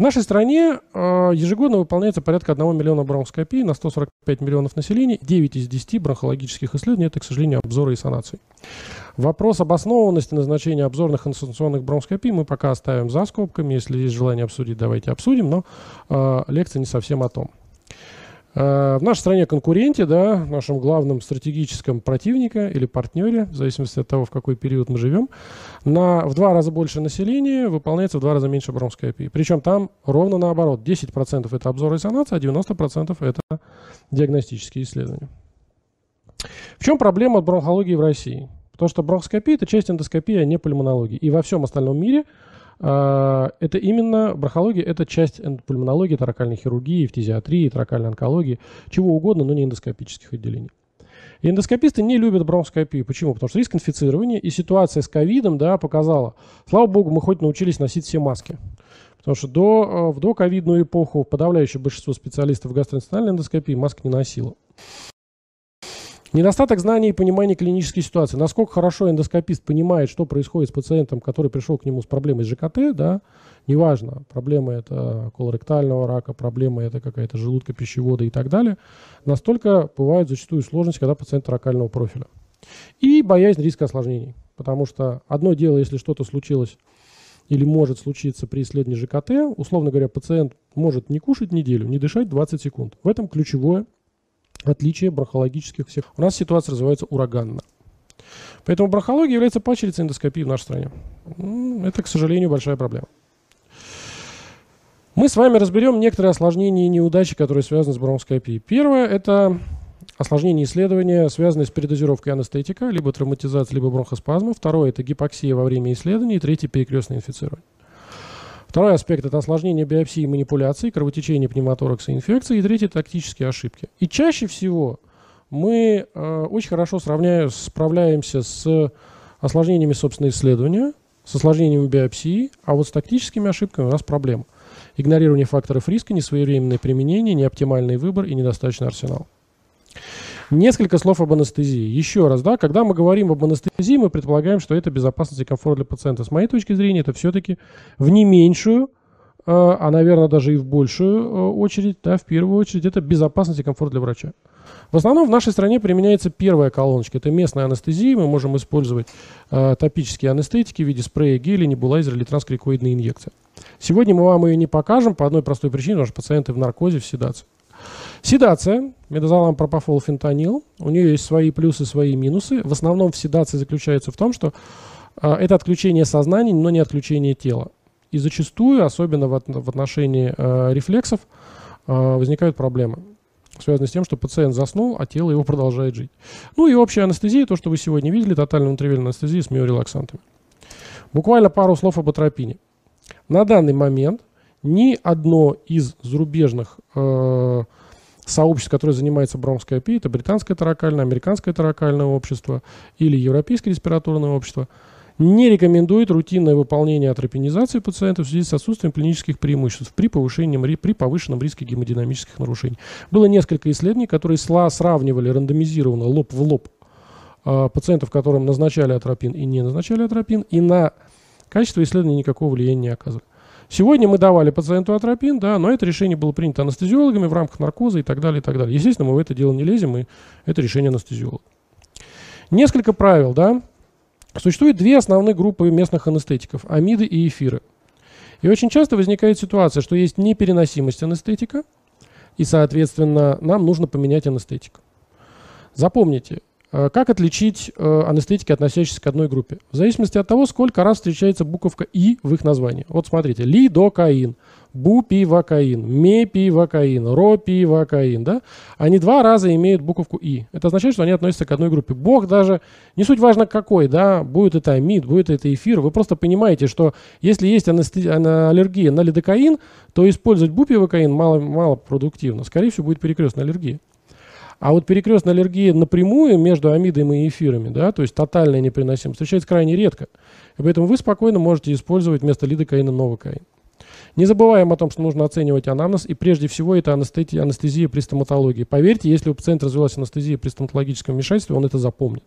В нашей стране э, ежегодно выполняется порядка 1 миллиона бронхоскопий на 145 миллионов населения. 9 из 10 бронхологических исследований – это, к сожалению, обзоры и санации. Вопрос обоснованности назначения обзорных инстанционных бронхоскопий мы пока оставим за скобками. Если есть желание обсудить, давайте обсудим, но э, лекция не совсем о том. Э, в нашей стране конкуренте, да, нашем главном стратегическом противнике или партнере, в зависимости от того, в какой период мы живем, на, в два раза больше населения выполняется в два раза меньше бромской IPI. Причем там ровно наоборот. 10% это обзор и санация, а 90% это диагностические исследования. В чем проблема бронхологии в России? То, что бронхоскопия – это часть эндоскопии, а не пульмонологии. И во всем остальном мире – а, это именно брахология, это часть эндопульмонологии, таракальной хирургии, фтизиатрии, таракальной онкологии, чего угодно, но не эндоскопических отделений. И эндоскописты не любят бронхоскопию. Почему? Потому что риск инфицирования и ситуация с ковидом да, показала. Слава богу, мы хоть научились носить все маски. Потому что до, э, в доковидную эпоху подавляющее большинство специалистов гастроинтестинальной эндоскопии маск не носило. Недостаток знаний и понимания клинической ситуации. Насколько хорошо эндоскопист понимает, что происходит с пациентом, который пришел к нему с проблемой с ЖКТ, да, неважно, проблема это колоректального рака, проблема это какая-то желудка пищевода и так далее, настолько бывает зачастую сложность, когда пациент ракального профиля. И боязнь риска осложнений. Потому что одно дело, если что-то случилось или может случиться при исследовании ЖКТ, условно говоря, пациент может не кушать неделю, не дышать 20 секунд. В этом ключевое – отличие брахологических всех. У нас ситуация развивается ураганно. Поэтому брахология является пачерицей эндоскопии в нашей стране. Это, к сожалению, большая проблема. Мы с вами разберем некоторые осложнения и неудачи, которые связаны с бронхоскопией. Первое – это осложнение исследования, связанное с передозировкой анестетика, либо травматизацией, либо бронхоспазма. Второе – это гипоксия во время исследования. И третье – перекрестное инфицирование. Второй аспект – это осложнение биопсии и манипуляции, кровотечение пневмоторакса инфекции. И третий – тактические ошибки. И чаще всего мы э, очень хорошо сравняю, справляемся с осложнениями, собственного исследования, с осложнениями биопсии, а вот с тактическими ошибками у нас проблема. Игнорирование факторов риска, несвоевременное применение, неоптимальный выбор и недостаточный арсенал. Несколько слов об анестезии. Еще раз, да, когда мы говорим об анестезии, мы предполагаем, что это безопасность и комфорт для пациента. С моей точки зрения, это все-таки в не меньшую, э, а, наверное, даже и в большую э, очередь, да, в первую очередь, это безопасность и комфорт для врача. В основном в нашей стране применяется первая колоночка. Это местная анестезия. Мы можем использовать э, топические анестетики в виде спрея, геля, небулайзера или транскрикоидной инъекции. Сегодня мы вам ее не покажем по одной простой причине, потому что пациенты в наркозе, в седации. Седация, медозолам, пропофол, фентанил. У нее есть свои плюсы, свои минусы. В основном в седации заключается в том, что э, это отключение сознания, но не отключение тела. И зачастую, особенно в, от, в отношении э, рефлексов, э, возникают проблемы связано с тем, что пациент заснул, а тело его продолжает жить. Ну и общая анестезия, то, что вы сегодня видели, тотальная внутривенная анестезия с миорелаксантами. Буквально пару слов об атропине. На данный момент ни одно из зарубежных э, сообществ, которое занимается бромской АПИ, это британское таракальное, американское таракальное общество или европейское респираторное общество, не рекомендует рутинное выполнение атропинизации пациентов в связи с отсутствием клинических преимуществ при, повышении, при повышенном риске гемодинамических нарушений. Было несколько исследований, которые сравнивали рандомизированно лоб в лоб э, пациентов, которым назначали атропин и не назначали атропин, и на качество исследования никакого влияния не оказывали. Сегодня мы давали пациенту атропин, да, но это решение было принято анестезиологами в рамках наркоза и так далее, и так далее. Естественно, мы в это дело не лезем, и это решение анестезиолога. Несколько правил, да. Существует две основные группы местных анестетиков – амиды и эфиры. И очень часто возникает ситуация, что есть непереносимость анестетика, и, соответственно, нам нужно поменять анестетик. Запомните, Э, как отличить э, анестетики, относящиеся к одной группе? В зависимости от того, сколько раз встречается буковка «и» в их названии. Вот смотрите, лидокаин, бупивакаин, мепивакаин, ропивакаин. Да? Они два раза имеют буковку «и». Это означает, что они относятся к одной группе. Бог даже, не суть важно какой, да, будет это амид, будет это эфир. Вы просто понимаете, что если есть анести... аллергия на лидокаин, то использовать бупивакаин мало, мало продуктивно. Скорее всего, будет перекрестная аллергия. А вот перекрестная аллергия напрямую между амидами и эфирами, да, то есть тотальная неприносимость, встречается крайне редко. И поэтому вы спокойно можете использовать вместо лидокаина новокаин. Не забываем о том, что нужно оценивать анамнез, и прежде всего это анестезия, анестезия при стоматологии. Поверьте, если у пациента развилась анестезия при стоматологическом вмешательстве, он это запомнит.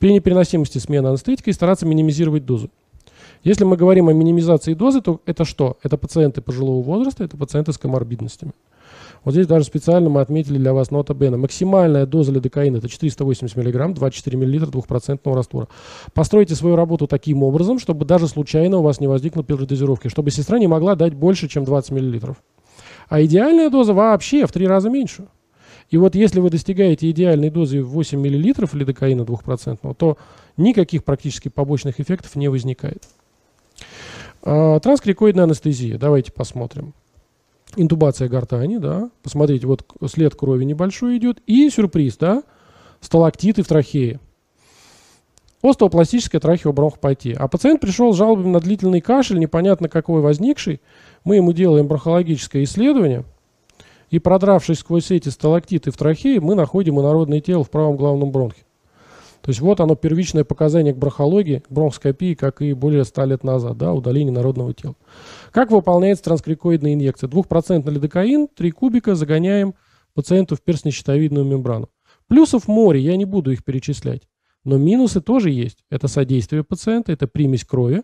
При непереносимости смены анестетика и стараться минимизировать дозу. Если мы говорим о минимизации дозы, то это что? Это пациенты пожилого возраста, это пациенты с коморбидностями. Вот здесь даже специально мы отметили для вас нота Бена. Максимальная доза лидокаина это 480 мг, 24 мл двухпроцентного раствора. Постройте свою работу таким образом, чтобы даже случайно у вас не возникло передозировки, чтобы сестра не могла дать больше, чем 20 мл. А идеальная доза вообще в три раза меньше. И вот если вы достигаете идеальной дозы 8 мл лидокаина 2%, то никаких практически побочных эффектов не возникает. А, Транскрикоидная анестезия. Давайте посмотрим интубация гортани, да, посмотрите, вот след крови небольшой идет, и сюрприз, да, сталактиты в трахее. Остеопластическая трахеобронхопатия. А пациент пришел с жалобами на длительный кашель, непонятно какой возникший. Мы ему делаем бронхологическое исследование. И продравшись сквозь эти сталактиты в трахее, мы находим инородное тело в правом главном бронхе. То есть вот оно первичное показание к брахологии, к бронхоскопии, как и более 100 лет назад, да, удаление народного тела. Как выполняется транскрикоидная инъекция? Двухпроцентный лидокаин, три кубика, загоняем пациенту в перстно мембрану. Плюсов море, я не буду их перечислять. Но минусы тоже есть. Это содействие пациента, это примесь крови.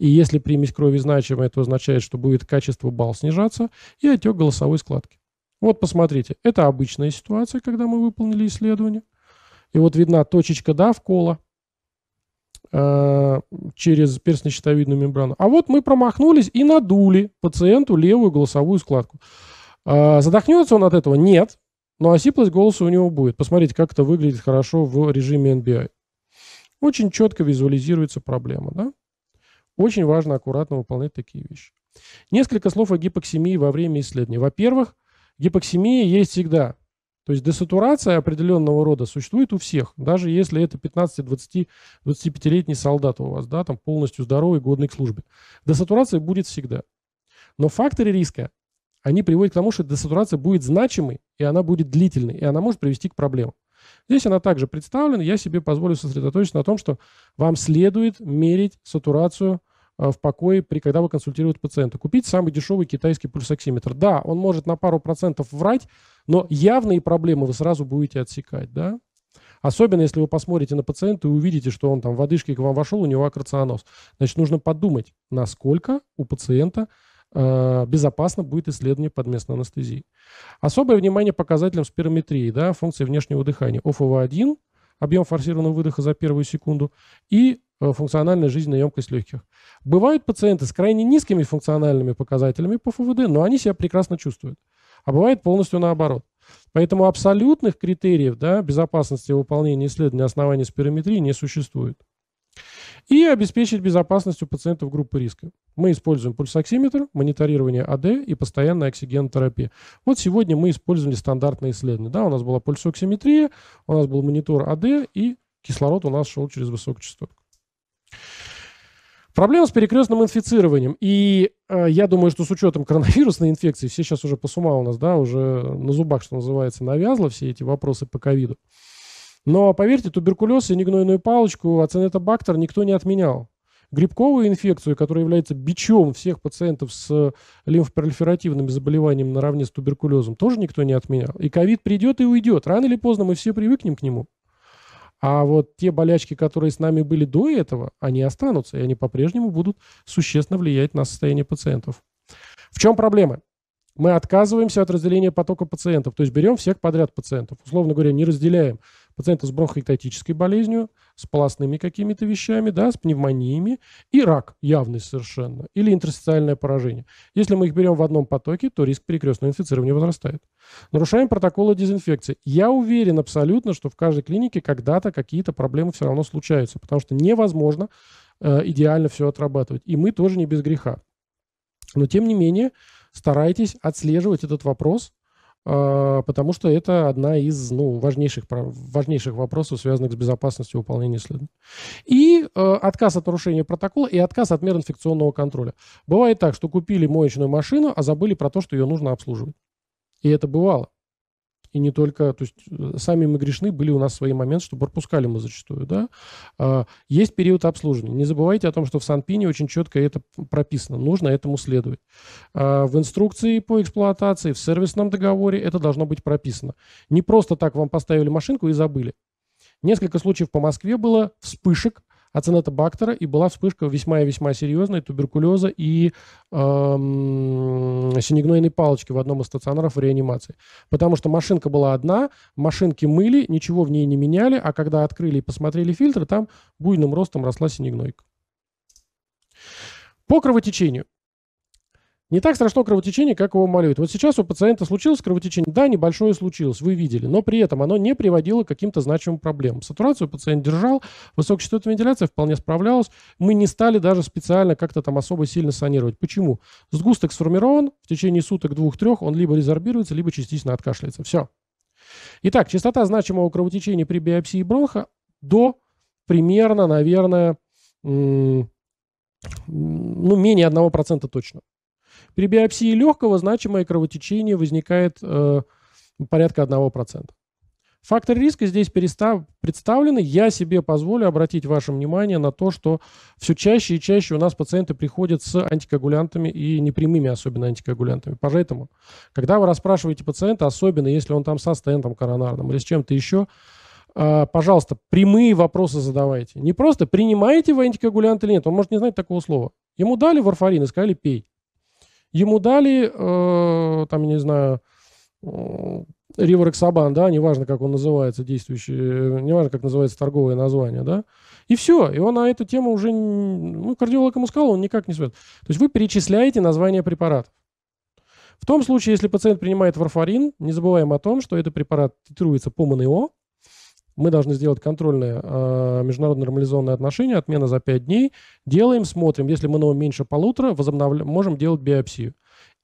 И если примесь крови значима, это означает, что будет качество бал снижаться и отек голосовой складки. Вот посмотрите, это обычная ситуация, когда мы выполнили исследование. И вот видна точечка, да, вкола э, через перстно мембрану. А вот мы промахнулись и надули пациенту левую голосовую складку. Э, задохнется он от этого? Нет. Но осиплость голоса у него будет. Посмотрите, как это выглядит хорошо в режиме NBI. А. Очень четко визуализируется проблема, да? Очень важно аккуратно выполнять такие вещи. Несколько слов о гипоксимии во время исследования. Во-первых, гипоксимия есть всегда. То есть десатурация определенного рода существует у всех, даже если это 15-25-летний солдат у вас, да, там полностью здоровый, годный к службе. Десатурация будет всегда. Но факторы риска, они приводят к тому, что десатурация будет значимой, и она будет длительной, и она может привести к проблемам. Здесь она также представлена. Я себе позволю сосредоточиться на том, что вам следует мерить сатурацию Э, в покое, при, когда вы консультируете пациента. Купить самый дешевый китайский пульсоксиметр. Да, он может на пару процентов врать, но явные проблемы вы сразу будете отсекать, да? Особенно, если вы посмотрите на пациента и увидите, что он там в одышке к вам вошел, у него акроцианоз. Значит, нужно подумать, насколько у пациента э, безопасно будет исследование под местной анестезией. Особое внимание показателям спирометрии, да, функции внешнего дыхания. ОФВ-1, объем форсированного выдоха за первую секунду, и Э, функциональная жизненная емкость легких. Бывают пациенты с крайне низкими функциональными показателями по ФВД, но они себя прекрасно чувствуют. А бывает полностью наоборот. Поэтому абсолютных критериев да, безопасности выполнения исследований на спирометрии не существует. И обеспечить безопасность у пациентов группы риска. Мы используем пульсоксиметр, мониторирование АД и постоянная оксигенотерапия. Вот сегодня мы использовали стандартные исследования. Да, у нас была пульсоксиметрия, у нас был монитор АД и кислород у нас шел через высокочастотку. Проблема с перекрестным инфицированием. И э, я думаю, что с учетом коронавирусной инфекции, все сейчас уже по с у нас, да, уже на зубах, что называется, навязло все эти вопросы по ковиду. Но, поверьте, туберкулез и негнойную палочку, ацинетобактер никто не отменял. Грибковую инфекцию, которая является бичом всех пациентов с лимфопролиферативными заболеваниями наравне с туберкулезом, тоже никто не отменял. И ковид придет и уйдет. Рано или поздно мы все привыкнем к нему. А вот те болячки, которые с нами были до этого, они останутся, и они по-прежнему будут существенно влиять на состояние пациентов. В чем проблема? Мы отказываемся от разделения потока пациентов, то есть берем всех подряд пациентов, условно говоря, не разделяем пациенты с бронхоэктатической болезнью, с полостными какими-то вещами, да, с пневмониями и рак явный совершенно, или интерстициальное поражение. Если мы их берем в одном потоке, то риск перекрестного инфицирования возрастает. Нарушаем протоколы дезинфекции. Я уверен абсолютно, что в каждой клинике когда-то какие-то проблемы все равно случаются, потому что невозможно э, идеально все отрабатывать. И мы тоже не без греха. Но тем не менее, старайтесь отслеживать этот вопрос, а, потому что это одна из ну, важнейших, важнейших вопросов, связанных с безопасностью выполнения исследований. И э, отказ от нарушения протокола и отказ от мер инфекционного контроля. Бывает так, что купили моечную машину, а забыли про то, что ее нужно обслуживать. И это бывало и не только, то есть э, сами мы грешны, были у нас свои моменты, что пропускали мы зачастую, да. А, есть период обслуживания. Не забывайте о том, что в Санпине очень четко это прописано, нужно этому следовать. А, в инструкции по эксплуатации, в сервисном договоре это должно быть прописано. Не просто так вам поставили машинку и забыли. Несколько случаев по Москве было вспышек, от цинетобактера, и была вспышка весьма и весьма серьезной туберкулеза и эм, синегнойной палочки в одном из стационаров в реанимации. Потому что машинка была одна, машинки мыли, ничего в ней не меняли, а когда открыли и посмотрели фильтры, там буйным ростом росла синегнойка. По кровотечению. Не так страшно кровотечение, как его малюют. Вот сейчас у пациента случилось кровотечение. Да, небольшое случилось, вы видели, но при этом оно не приводило к каким-то значимым проблемам. Сатурацию пациент держал, высокочастотная вентиляция вполне справлялась. Мы не стали даже специально как-то там особо сильно санировать. Почему? Сгусток сформирован, в течение суток двух-трех он либо резорбируется, либо частично откашляется. Все. Итак, частота значимого кровотечения при биопсии бронха до примерно, наверное, ну, менее 1% точно. При биопсии легкого значимое кровотечение возникает э, порядка 1%. Факторы риска здесь перестав... представлены. Я себе позволю обратить ваше внимание на то, что все чаще и чаще у нас пациенты приходят с антикоагулянтами и непрямыми особенно антикоагулянтами. Поэтому, когда вы расспрашиваете пациента, особенно если он там со стентом коронарным или с чем-то еще, э, пожалуйста, прямые вопросы задавайте. Не просто принимаете вы антикоагулянт или нет, он может не знать такого слова. Ему дали варфарин и сказали пей. Ему дали, э, там, я не знаю, э, Риворексабан, да, неважно, как он называется, действующий, э, неважно, как называется торговое название, да, и все, и он на эту тему уже, ну, кардиолог ему сказал, он никак не связан. То есть вы перечисляете название препаратов. В том случае, если пациент принимает варфарин, не забываем о том, что этот препарат титруется по МНО, мы должны сделать контрольное э, а, международно нормализованное отношение, отмена за 5 дней, делаем, смотрим, если мы много ну, меньше полутора, возобновля... можем делать биопсию.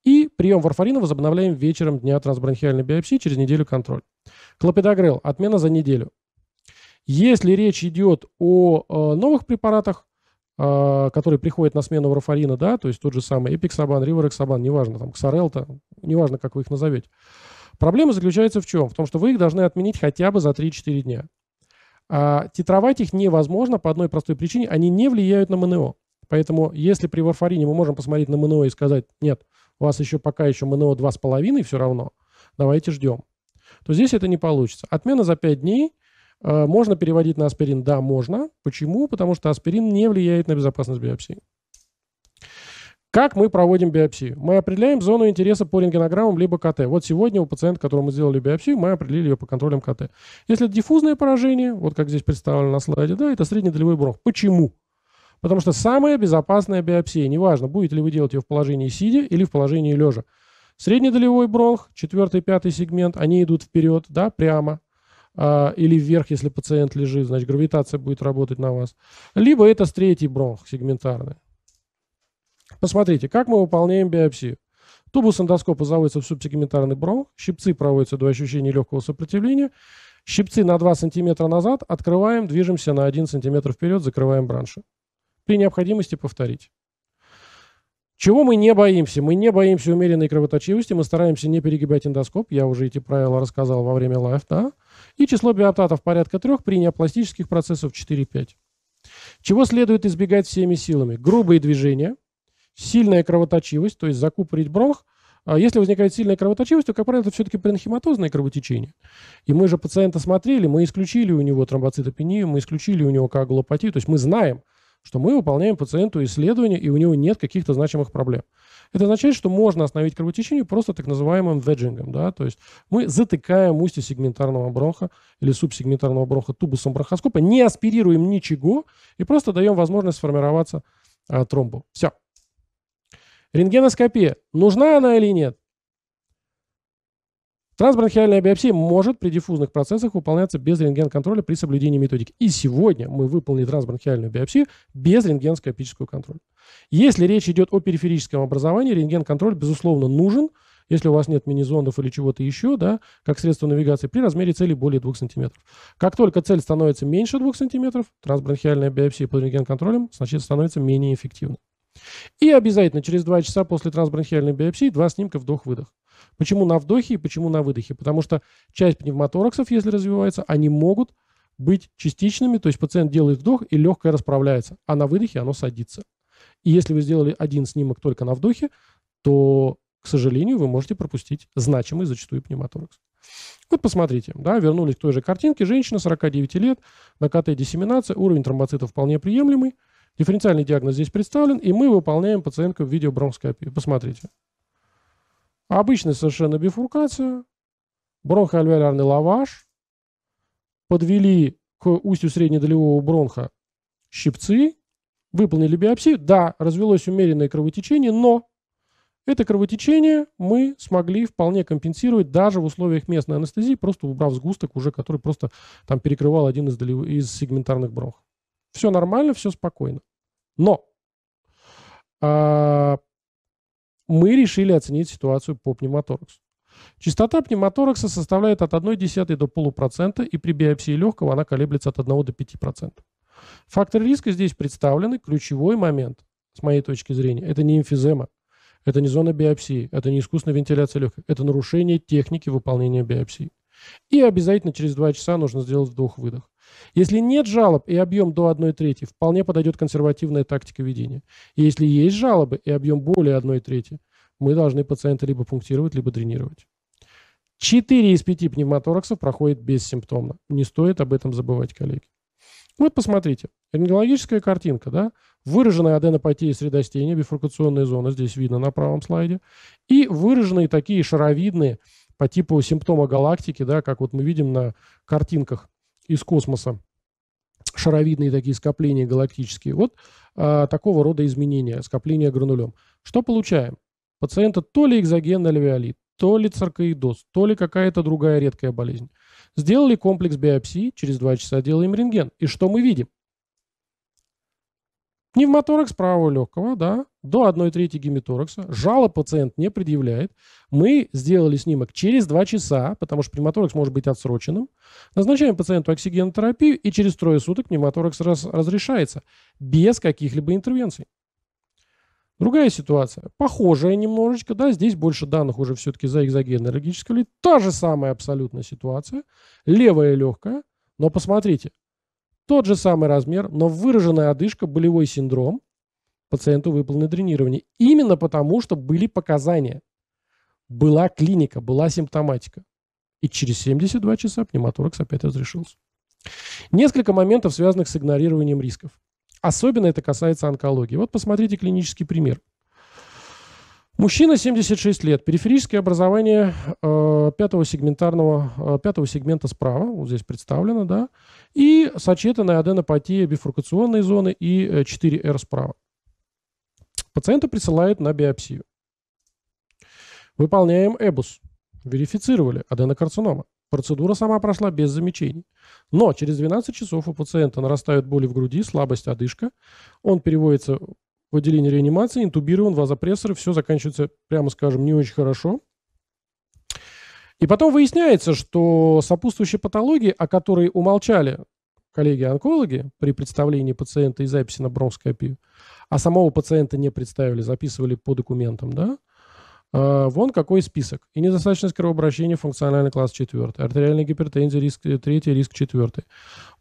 И прием варфарина возобновляем вечером дня трансбронхиальной биопсии, через неделю контроль. Клопидогрел, отмена за неделю. Если речь идет о э, новых препаратах, э, которые приходят на смену варфарина, да, то есть тот же самый эпиксабан, риворексабан, неважно, там, ксарелта, неважно, как вы их назовете, Проблема заключается в чем? В том, что вы их должны отменить хотя бы за 3-4 дня. А титровать их невозможно по одной простой причине. Они не влияют на МНО. Поэтому если при варфарине мы можем посмотреть на МНО и сказать, нет, у вас еще пока еще МНО 2,5 все равно, давайте ждем, то здесь это не получится. Отмена за 5 дней а, можно переводить на аспирин? Да, можно. Почему? Потому что аспирин не влияет на безопасность биопсии. Как мы проводим биопсию? Мы определяем зону интереса по рентгенограммам либо КТ. Вот сегодня у пациента, которому мы сделали биопсию, мы определили ее по контролям КТ. Если это диффузное поражение, вот как здесь представлено на слайде, да, это среднедолевой бронх. Почему? Потому что самая безопасная биопсия, неважно, будете ли вы делать ее в положении сидя или в положении лежа. Среднедолевой бронх, четвертый, пятый сегмент, они идут вперед, да, прямо, а, или вверх, если пациент лежит, значит, гравитация будет работать на вас. Либо это с третий бронх сегментарный. Посмотрите, ну, как мы выполняем биопсию. Тубус эндоскопа заводится в субсегментарный бронх, щипцы проводятся до ощущения легкого сопротивления, щипцы на 2 см назад открываем, движемся на 1 см вперед, закрываем бранши. При необходимости повторить. Чего мы не боимся? Мы не боимся умеренной кровоточивости, мы стараемся не перегибать эндоскоп, я уже эти правила рассказал во время лайф, да? И число биоптатов порядка трех, при неопластических процессах 4-5. Чего следует избегать всеми силами? Грубые движения – сильная кровоточивость, то есть закупорить бронх. А если возникает сильная кровоточивость, то, как правило, это все-таки паренхематозное кровотечение. И мы же пациента смотрели, мы исключили у него тромбоцитопению, мы исключили у него коагулопатию, то есть мы знаем, что мы выполняем пациенту исследование, и у него нет каких-то значимых проблем. Это означает, что можно остановить кровотечение просто так называемым веджингом, да, то есть мы затыкаем устье сегментарного бронха или субсегментарного бронха тубусом бронхоскопа, не аспирируем ничего и просто даем возможность сформироваться а, тромбу. Все. Рентгеноскопия. Нужна она или нет? Трансбронхиальная биопсия может при диффузных процессах выполняться без рентген-контроля при соблюдении методики. И сегодня мы выполнили трансбронхиальную биопсию без рентгенскопического контроля. Если речь идет о периферическом образовании, рентген-контроль, безусловно, нужен, если у вас нет мини-зондов или чего-то еще, да, как средство навигации, при размере цели более 2 см. Как только цель становится меньше 2 см, трансбронхиальная биопсия под рентген-контролем значит, становится менее эффективной. И обязательно через 2 часа после трансбронхиальной биопсии два снимка вдох-выдох. Почему на вдохе и почему на выдохе? Потому что часть пневмотораксов, если развивается, они могут быть частичными, то есть пациент делает вдох и легкое расправляется, а на выдохе оно садится. И если вы сделали один снимок только на вдохе, то, к сожалению, вы можете пропустить значимый зачастую пневмоторакс. Вот посмотрите, да, вернулись к той же картинке. Женщина, 49 лет, на КТ диссеминация, уровень тромбоцитов вполне приемлемый. Дифференциальный диагноз здесь представлен, и мы выполняем пациентку в видеобронхоскопии. Посмотрите. Обычная совершенно бифуркация, бронхоальвеолярный лаваш, подвели к устью среднедолевого бронха щипцы, выполнили биопсию. Да, развелось умеренное кровотечение, но это кровотечение мы смогли вполне компенсировать даже в условиях местной анестезии, просто убрав сгусток уже, который просто там перекрывал один из, долев... из сегментарных бронхов. Все нормально, все спокойно. Но а, мы решили оценить ситуацию по пневмотораксу. Частота пневмоторакса составляет от 0,1 до полупроцента, и при биопсии легкого она колеблется от 1 до 5%. Факторы риска здесь представлены. Ключевой момент, с моей точки зрения, это не эмфизема, это не зона биопсии, это не искусственная вентиляция легких, это нарушение техники выполнения биопсии. И обязательно через 2 часа нужно сделать вдох-выдох. Если нет жалоб и объем до 1 трети, вполне подойдет консервативная тактика ведения. если есть жалобы и объем более 1 трети, мы должны пациента либо пунктировать, либо дренировать. 4 из 5 пневмотораксов проходит бессимптомно. Не стоит об этом забывать, коллеги. Вот посмотрите, рентгенологическая картинка, да? Выраженная аденопатия средостения, бифуркационная зона, здесь видно на правом слайде, и выраженные такие шаровидные по типу симптома галактики, да, как вот мы видим на картинках из космоса, шаровидные такие скопления галактические. Вот а, такого рода изменения, скопления гранулем. Что получаем? Пациента то ли экзогенный альвеолит, то ли циркоидоз, то ли какая-то другая редкая болезнь. Сделали комплекс биопсии, через два часа делаем рентген. И что мы видим? Пневмоторакс правого легкого, да, до 1 трети гемоторакса. Жало пациент не предъявляет. Мы сделали снимок через 2 часа, потому что пневмоторакс может быть отсроченным. Назначаем пациенту оксигенотерапию, и через трое суток пневмоторакс раз, разрешается без каких-либо интервенций. Другая ситуация, похожая немножечко, да, здесь больше данных уже все-таки за экзогенный Та же самая абсолютная ситуация, левая легкая, но посмотрите, тот же самый размер, но выраженная одышка, болевой синдром, пациенту выполнено дренирование. Именно потому, что были показания. Была клиника, была симптоматика. И через 72 часа пневмоторакс опять разрешился. Несколько моментов, связанных с игнорированием рисков. Особенно это касается онкологии. Вот посмотрите клинический пример. Мужчина 76 лет, периферическое образование э, пятого сегментарного, э, пятого сегмента справа, вот здесь представлено, да, и сочетанная аденопатия бифуркационной зоны и 4R э, справа. Пациента присылают на биопсию. Выполняем ЭБУС. Верифицировали аденокарцинома. Процедура сама прошла без замечаний. Но через 12 часов у пациента нарастают боли в груди, слабость, одышка. Он переводится в отделение реанимации, интубирован, вазопрессоры, все заканчивается, прямо скажем, не очень хорошо. И потом выясняется, что сопутствующие патологии, о которой умолчали коллеги-онкологи при представлении пациента и записи на бронхоскопию, а самого пациента не представили, записывали по документам, да, а, Вон какой список. И недостаточность кровообращения функциональный класс 4. Артериальная гипертензия риск 3, э, риск 4.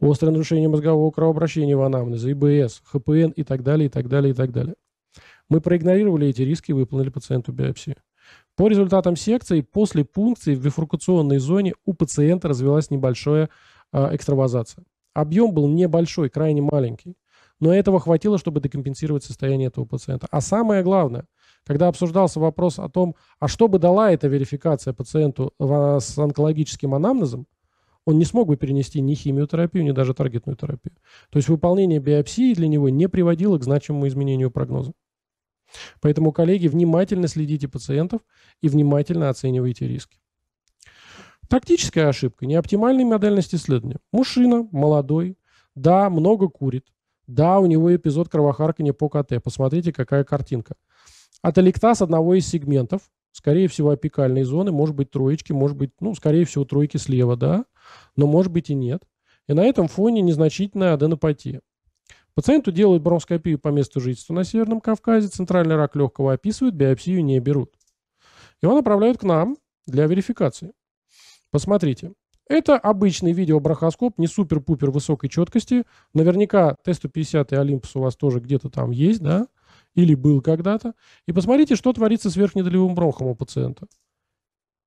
Острое нарушение мозгового кровообращения в анамнезе, ИБС, ХПН и так далее, и так далее, и так далее. Мы проигнорировали эти риски и выполнили пациенту биопсию. По результатам секции после пункции в бифуркационной зоне у пациента развилась небольшая э, экстравазация. Объем был небольшой, крайне маленький, но этого хватило, чтобы декомпенсировать состояние этого пациента. А самое главное, когда обсуждался вопрос о том, а что бы дала эта верификация пациенту а, с онкологическим анамнезом, он не смог бы перенести ни химиотерапию, ни даже таргетную терапию. То есть выполнение биопсии для него не приводило к значимому изменению прогноза. Поэтому, коллеги, внимательно следите пациентов и внимательно оценивайте риски. Тактическая ошибка. неоптимальные модальность исследования. Мужчина, молодой, да, много курит, да, у него эпизод кровохаркания по КТ. Посмотрите, какая картинка. От одного из сегментов, скорее всего, апикальной зоны, может быть, троечки, может быть, ну, скорее всего, тройки слева, да, но может быть и нет. И на этом фоне незначительная аденопатия. Пациенту делают бронхоскопию по месту жительства на Северном Кавказе, центральный рак легкого описывают, биопсию не берут. Его направляют к нам для верификации. Посмотрите. Это обычный видеобрахоскоп, не супер-пупер высокой четкости. Наверняка Т-150 и Олимпус у вас тоже где-то там есть, да? Или был когда-то. И посмотрите, что творится с верхнедолевым бронхом у пациента.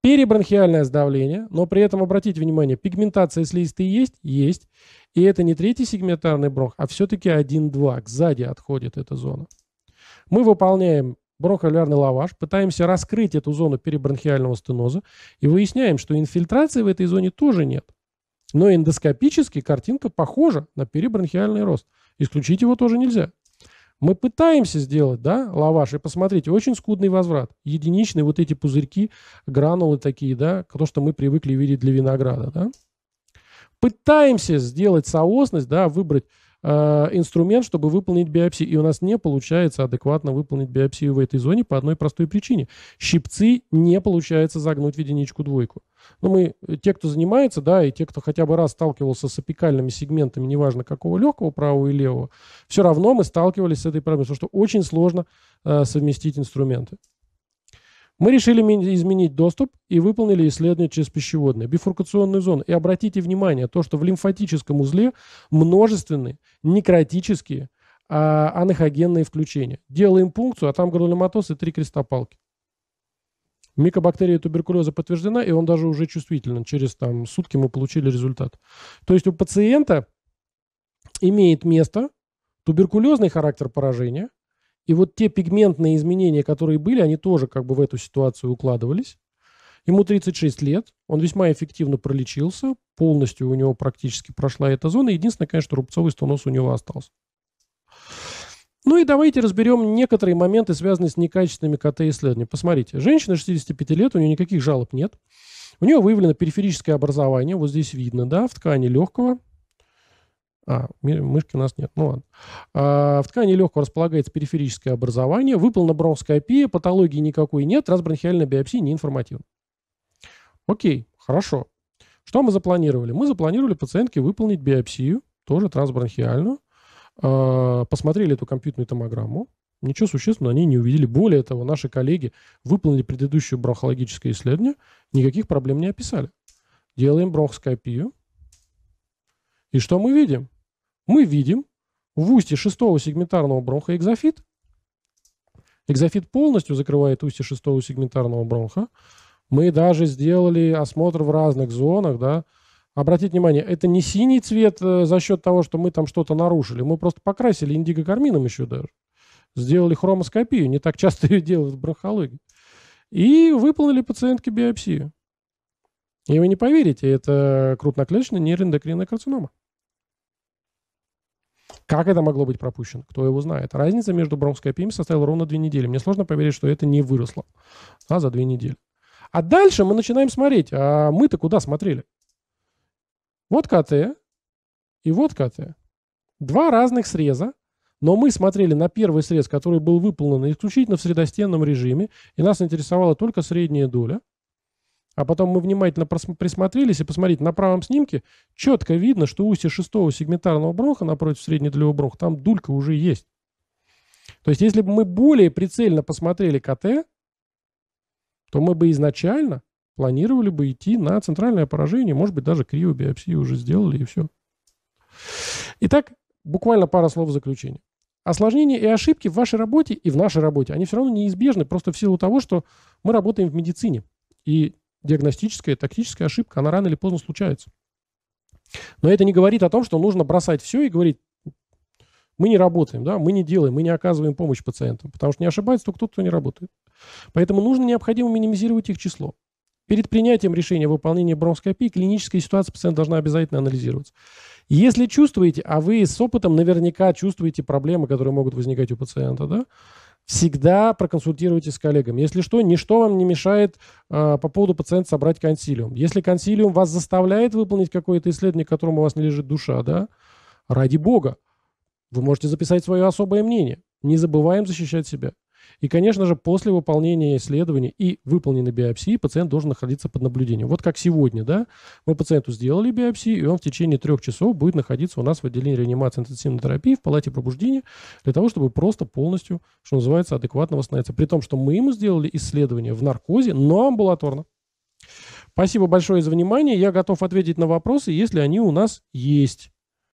Перебронхиальное сдавление, но при этом обратите внимание, пигментация слизистой есть? Есть. И это не третий сегментарный бронх, а все-таки 1-2. Сзади отходит эта зона. Мы выполняем бронхоальвеарный лаваш, пытаемся раскрыть эту зону перебронхиального стеноза и выясняем, что инфильтрации в этой зоне тоже нет. Но эндоскопически картинка похожа на перебронхиальный рост. Исключить его тоже нельзя. Мы пытаемся сделать, да, лаваш, и посмотрите, очень скудный возврат. Единичные вот эти пузырьки, гранулы такие, да, то, что мы привыкли видеть для винограда, да. Пытаемся сделать соосность, да, выбрать Э, инструмент, чтобы выполнить биопсию. И у нас не получается адекватно выполнить биопсию в этой зоне по одной простой причине. Щипцы не получается загнуть в единичку-двойку. Но ну, мы, э, те, кто занимается, да, и те, кто хотя бы раз сталкивался с апикальными сегментами, неважно какого, легкого, правого и левого, все равно мы сталкивались с этой проблемой, потому что очень сложно э, совместить инструменты. Мы решили изменить доступ и выполнили исследование через пищеводные, бифуркационную зону. И обратите внимание, то, что в лимфатическом узле множественные некротические а, анахогенные включения. Делаем пункцию, а там гранулематоз и три крестопалки. Микобактерия туберкулеза подтверждена, и он даже уже чувствителен. Через там, сутки мы получили результат. То есть у пациента имеет место туберкулезный характер поражения – и вот те пигментные изменения, которые были, они тоже как бы в эту ситуацию укладывались. Ему 36 лет, он весьма эффективно пролечился, полностью у него практически прошла эта зона. Единственное, конечно, рубцовый стонос у него остался. Ну и давайте разберем некоторые моменты, связанные с некачественными КТ-исследованиями. Посмотрите, женщина 65 лет, у нее никаких жалоб нет. У нее выявлено периферическое образование, вот здесь видно, да, в ткани легкого, а, мышки у нас нет. Ну ладно. А, в ткани легкого располагается периферическое образование. Выполнена бронхоскопия, патологии никакой нет, раз бронхиальная биопсия информативна. Окей, хорошо. Что мы запланировали? Мы запланировали пациентке выполнить биопсию, тоже трансбронхиальную. А, посмотрели эту компьютерную томограмму. Ничего существенного они не увидели. Более того, наши коллеги выполнили предыдущее бронхологическое исследование, никаких проблем не описали. Делаем бронхоскопию. И что мы видим? мы видим в устье шестого сегментарного бронха экзофит. Экзофит полностью закрывает устье шестого сегментарного бронха. Мы даже сделали осмотр в разных зонах, да. Обратите внимание, это не синий цвет э, за счет того, что мы там что-то нарушили. Мы просто покрасили индиго-кармином еще даже. Сделали хромоскопию, не так часто ее делают в бронхологии. И выполнили пациентке биопсию. И вы не поверите, это крупноклеточная нейроэндокринная карцинома. Как это могло быть пропущено? Кто его знает? Разница между Бромской и ПИМ составила ровно две недели. Мне сложно поверить, что это не выросло да, за две недели. А дальше мы начинаем смотреть. А мы-то куда смотрели? Вот КТ и вот КТ. Два разных среза, но мы смотрели на первый срез, который был выполнен исключительно в средостенном режиме, и нас интересовала только средняя доля. А потом мы внимательно присмотрелись и посмотрите, на правом снимке четко видно, что устье шестого сегментарного бронха напротив среднедлевого бронха, там дулька уже есть. То есть, если бы мы более прицельно посмотрели КТ, то мы бы изначально планировали бы идти на центральное поражение, может быть, даже криобиопсию уже сделали и все. Итак, буквально пара слов в заключение. Осложнения и ошибки в вашей работе и в нашей работе, они все равно неизбежны, просто в силу того, что мы работаем в медицине. И диагностическая, тактическая ошибка, она рано или поздно случается. Но это не говорит о том, что нужно бросать все и говорить, мы не работаем, да, мы не делаем, мы не оказываем помощь пациентам, потому что не ошибается только тот, кто не работает. Поэтому нужно необходимо минимизировать их число. Перед принятием решения о выполнении бронхоскопии клиническая ситуация пациента должна обязательно анализироваться. Если чувствуете, а вы с опытом наверняка чувствуете проблемы, которые могут возникать у пациента, да, всегда проконсультируйтесь с коллегами. Если что, ничто вам не мешает э, по поводу пациента собрать консилиум. Если консилиум вас заставляет выполнить какое-то исследование, которому у вас не лежит душа, да, ради бога, вы можете записать свое особое мнение. Не забываем защищать себя. И, конечно же, после выполнения исследования и выполненной биопсии пациент должен находиться под наблюдением. Вот как сегодня, да, мы пациенту сделали биопсию, и он в течение трех часов будет находиться у нас в отделении реанимации интенсивной терапии в палате пробуждения для того, чтобы просто полностью, что называется, адекватно восстановиться. При том, что мы ему сделали исследование в наркозе, но амбулаторно. Спасибо большое за внимание. Я готов ответить на вопросы, если они у нас есть.